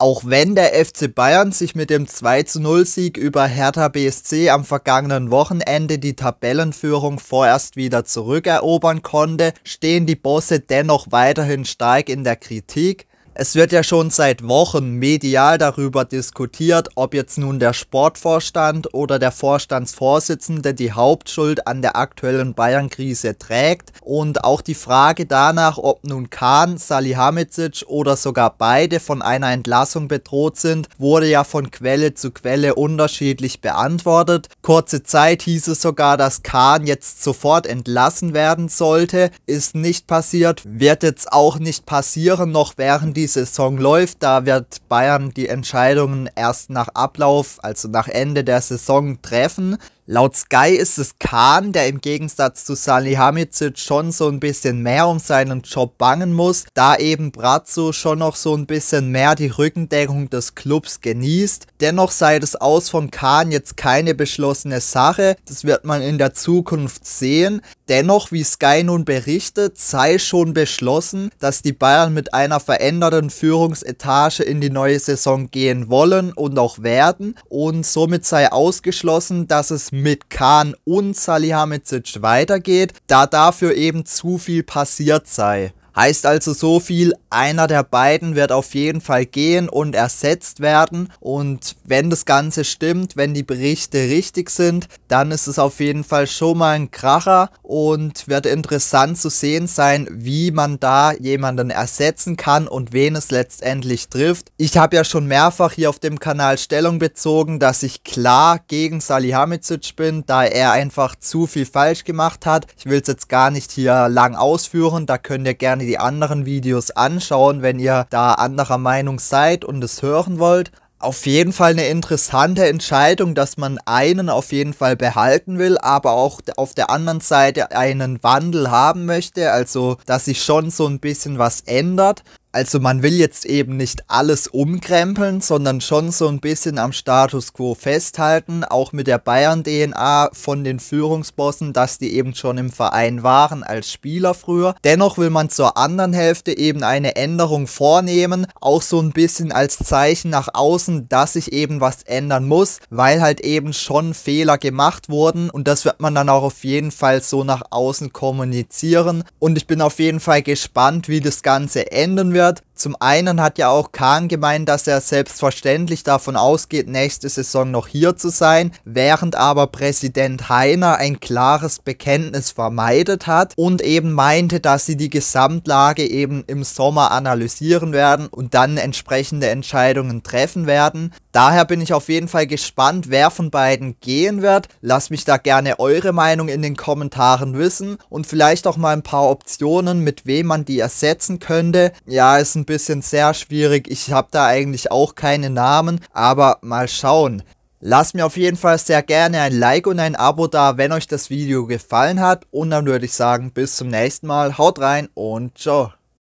auch wenn der FC Bayern sich mit dem 2-0-Sieg über Hertha BSC am vergangenen Wochenende die Tabellenführung vorerst wieder zurückerobern konnte, stehen die Bosse dennoch weiterhin stark in der Kritik es wird ja schon seit Wochen medial darüber diskutiert, ob jetzt nun der Sportvorstand oder der Vorstandsvorsitzende die Hauptschuld an der aktuellen Bayern-Krise trägt und auch die Frage danach, ob nun Kahn, Salihamidzic oder sogar beide von einer Entlassung bedroht sind, wurde ja von Quelle zu Quelle unterschiedlich beantwortet. Kurze Zeit hieß es sogar, dass Kahn jetzt sofort entlassen werden sollte, ist nicht passiert, wird jetzt auch nicht passieren, noch während die Saison läuft. Da wird Bayern die Entscheidungen erst nach Ablauf, also nach Ende der Saison treffen. Laut Sky ist es Kahn, der im Gegensatz zu Salihamidzic schon so ein bisschen mehr um seinen Job bangen muss, da eben Brazzo schon noch so ein bisschen mehr die Rückendeckung des Clubs genießt. Dennoch sei das Aus von Kahn jetzt keine beschlossene Sache, das wird man in der Zukunft sehen. Dennoch, wie Sky nun berichtet, sei schon beschlossen, dass die Bayern mit einer veränderten Führungsetage in die neue Saison gehen wollen und auch werden und somit sei ausgeschlossen, dass es mit Khan und Salihamidzic weitergeht, da dafür eben zu viel passiert sei. Heißt also so viel, einer der beiden wird auf jeden Fall gehen und ersetzt werden. Und wenn das Ganze stimmt, wenn die Berichte richtig sind, dann ist es auf jeden Fall schon mal ein Kracher und wird interessant zu sehen sein, wie man da jemanden ersetzen kann und wen es letztendlich trifft. Ich habe ja schon mehrfach hier auf dem Kanal Stellung bezogen, dass ich klar gegen Salihamidzic bin, da er einfach zu viel falsch gemacht hat. Ich will es jetzt gar nicht hier lang ausführen, da könnt ihr gerne gerne die anderen Videos anschauen, wenn ihr da anderer Meinung seid und es hören wollt auf jeden Fall eine interessante Entscheidung, dass man einen auf jeden Fall behalten will, aber auch auf der anderen Seite einen Wandel haben möchte, also dass sich schon so ein bisschen was ändert also man will jetzt eben nicht alles umkrempeln, sondern schon so ein bisschen am Status quo festhalten, auch mit der Bayern-DNA von den Führungsbossen, dass die eben schon im Verein waren als Spieler früher. Dennoch will man zur anderen Hälfte eben eine Änderung vornehmen, auch so ein bisschen als Zeichen nach außen, dass sich eben was ändern muss, weil halt eben schon Fehler gemacht wurden und das wird man dann auch auf jeden Fall so nach außen kommunizieren und ich bin auf jeden Fall gespannt, wie das Ganze enden wird Edebiyat Zum einen hat ja auch Kahn gemeint, dass er selbstverständlich davon ausgeht, nächste Saison noch hier zu sein, während aber Präsident Heiner ein klares Bekenntnis vermeidet hat und eben meinte, dass sie die Gesamtlage eben im Sommer analysieren werden und dann entsprechende Entscheidungen treffen werden. Daher bin ich auf jeden Fall gespannt, wer von beiden gehen wird. Lasst mich da gerne eure Meinung in den Kommentaren wissen und vielleicht auch mal ein paar Optionen, mit wem man die ersetzen könnte. Ja, ist ein bisschen sehr schwierig. Ich habe da eigentlich auch keine Namen, aber mal schauen. Lasst mir auf jeden Fall sehr gerne ein Like und ein Abo da, wenn euch das Video gefallen hat. Und dann würde ich sagen, bis zum nächsten Mal. Haut rein und ciao.